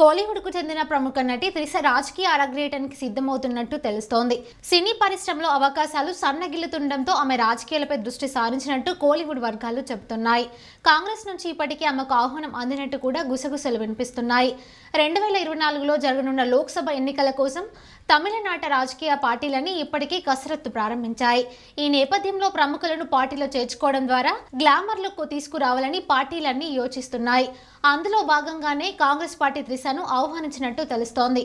కోలీవుడ్కు చెందిన ప్రముఖ నటి త్రిస రాజకీయ అరగ్రేయటానికి సిద్ధమవుతున్నట్టు తెలుస్తోంది సినీ పరిశ్రమలో అవకాశాలు సన్నగిల్లుతుండటంతో ఆమె రాజకీయాలపై దృష్టి సారించినట్టు కోలీవుడ్ వర్గాలు చెబుతున్నాయి కాంగ్రెస్ నుంచి ఇప్పటికే ఆమెకు ఆహ్వానం అందినట్టు కూడా గుసగుసలు వినిపిస్తున్నాయి రెండు వేల ఇరవై నాలుగులో జరగనున్న లోక్సభ ఎన్నికల కోసం తమిళనాట రాజకీయ పార్టీలన్నీ ఇప్పటికే కసరత్తు ప్రారంభించాయి ఈ నేపథ్యంలో ప్రముఖులను పార్టీలో చేర్చుకోవడం ద్వారా గ్లామర్లకు తీసుకురావాలని పార్టీలన్నీ యోచిస్తున్నాయి అందులో భాగంగానే కాంగ్రెస్ పార్టీ త్రిష సమావేశాన్ని ఆహ్వానించినట్టు తెలుస్తోంది